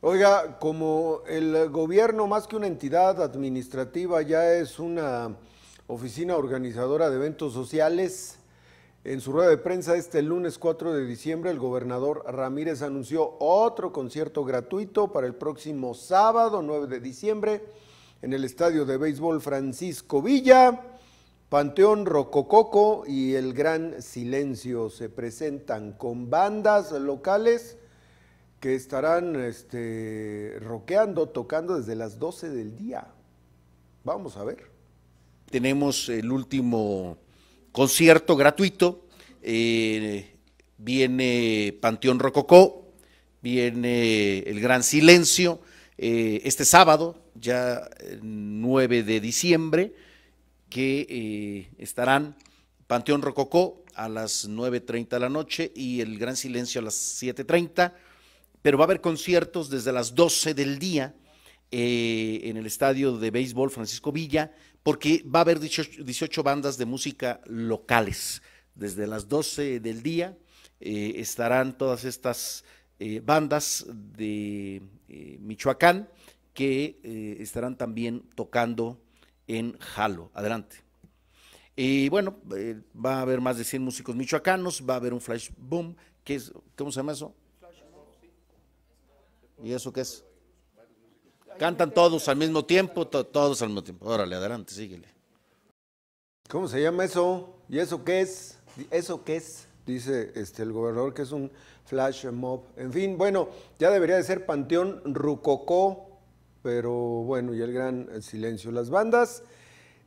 Oiga, como el gobierno más que una entidad administrativa ya es una oficina organizadora de eventos sociales, en su rueda de prensa este lunes 4 de diciembre, el gobernador Ramírez anunció otro concierto gratuito para el próximo sábado 9 de diciembre en el Estadio de Béisbol Francisco Villa. Panteón Rocococo y El Gran Silencio se presentan con bandas locales que estarán este, roqueando, tocando desde las 12 del día. Vamos a ver. Tenemos el último concierto gratuito. Eh, viene Panteón Rococó, viene El Gran Silencio. Eh, este sábado, ya 9 eh, de diciembre, que estarán Panteón Rococó a las 9.30 de la noche y El Gran Silencio a las 7.30 pero va a haber conciertos desde las 12 del día eh, en el estadio de béisbol Francisco Villa, porque va a haber 18, bandas de música locales. Desde las 12 del día eh, estarán todas estas eh, bandas de Michoacán que estarán también tocando en Jalo. Adelante. Y bueno, va a haber más de 100 músicos michoacanos, va a haber un flash boom, es, ¿cómo se llama eso? ¿Y eso qué es? Cantan todos al mismo tiempo, todos al mismo tiempo. Órale, adelante, síguele. ¿Cómo se llama eso? ¿Y eso qué es? ¿Eso qué es? Dice este, el gobernador que es un flash mob. En fin, bueno, ya debería de ser Panteón Rucocó, pero bueno, y el gran silencio. Las bandas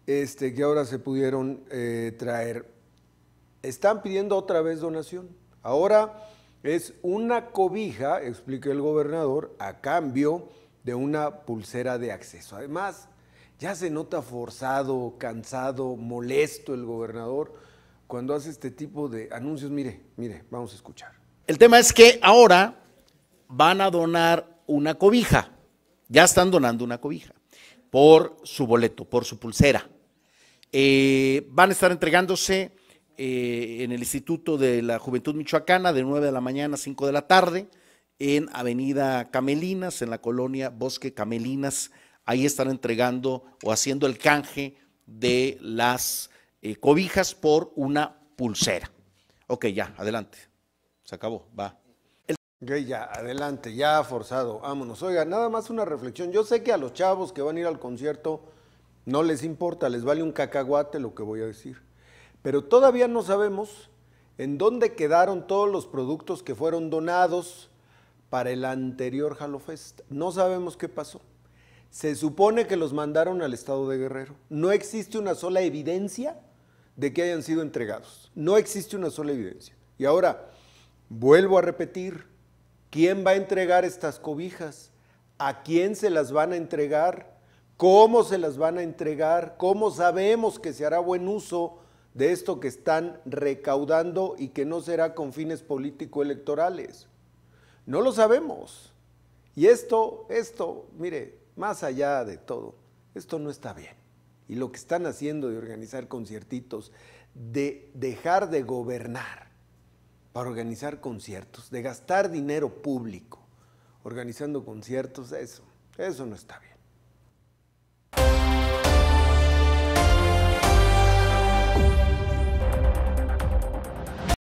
este, que ahora se pudieron eh, traer están pidiendo otra vez donación. Ahora es una cobija, explica el gobernador, a cambio de una pulsera de acceso. Además, ya se nota forzado, cansado, molesto el gobernador cuando hace este tipo de anuncios. Mire, mire, vamos a escuchar. El tema es que ahora van a donar una cobija. Ya están donando una cobija por su boleto, por su pulsera. Eh, van a estar entregándose eh, en el Instituto de la Juventud Michoacana de 9 de la mañana a 5 de la tarde, en Avenida Camelinas, en la colonia Bosque Camelinas. Ahí están entregando o haciendo el canje de las eh, cobijas por una pulsera. Ok, ya, adelante. Se acabó, va. ya, adelante, ya forzado, vámonos. Oiga, nada más una reflexión. Yo sé que a los chavos que van a ir al concierto no les importa, les vale un cacahuate lo que voy a decir. Pero todavía no sabemos en dónde quedaron todos los productos que fueron donados para el anterior Fest. No sabemos qué pasó. Se supone que los mandaron al estado de Guerrero. No existe una sola evidencia de que hayan sido entregados. No existe una sola evidencia. Y ahora, vuelvo a repetir, ¿quién va a entregar estas cobijas? ¿A quién se las van a entregar? ¿Cómo se las van a entregar? ¿Cómo sabemos que se hará buen uso de esto que están recaudando y que no será con fines político-electorales. No lo sabemos. Y esto, esto, mire, más allá de todo, esto no está bien. Y lo que están haciendo de organizar conciertitos, de dejar de gobernar para organizar conciertos, de gastar dinero público organizando conciertos, eso, eso no está bien.